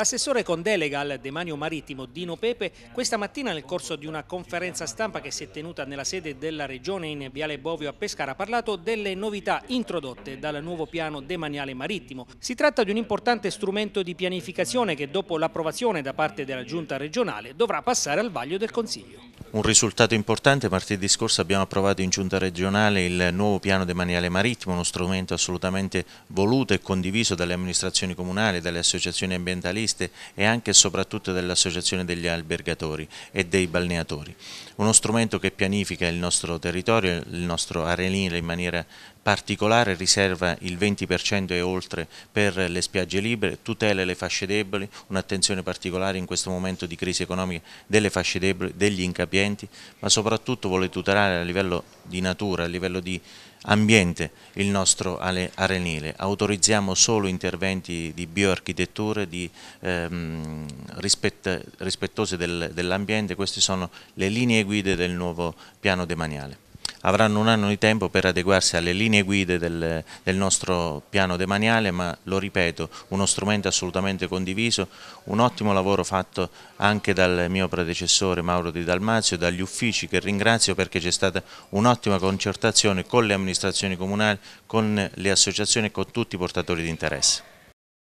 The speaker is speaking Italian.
L'assessore con delega al demanio marittimo Dino Pepe questa mattina nel corso di una conferenza stampa che si è tenuta nella sede della regione in Viale Bovio a Pescara ha parlato delle novità introdotte dal nuovo piano demaniale marittimo. Si tratta di un importante strumento di pianificazione che dopo l'approvazione da parte della giunta regionale dovrà passare al vaglio del Consiglio. Un risultato importante, martedì scorso abbiamo approvato in giunta regionale il nuovo piano demaniale marittimo, uno strumento assolutamente voluto e condiviso dalle amministrazioni comunali, dalle associazioni ambientaliste assiste e anche e soprattutto dell'Associazione degli Albergatori e dei Balneatori. Uno strumento che pianifica il nostro territorio, il nostro arenile in maniera particolare riserva il 20% e oltre per le spiagge libere, tutela le fasce deboli, un'attenzione particolare in questo momento di crisi economica delle fasce deboli, degli incapienti, ma soprattutto vuole tutelare a livello di natura, a livello di ambiente il nostro arenile, autorizziamo solo interventi di bioarchitetture di, ehm, rispett rispettosi del, dell'ambiente, queste sono le linee guida del nuovo piano demaniale avranno un anno di tempo per adeguarsi alle linee guide del, del nostro piano demaniale, ma lo ripeto, uno strumento assolutamente condiviso, un ottimo lavoro fatto anche dal mio predecessore Mauro Di Dalmazio, dagli uffici che ringrazio perché c'è stata un'ottima concertazione con le amministrazioni comunali, con le associazioni e con tutti i portatori di interesse.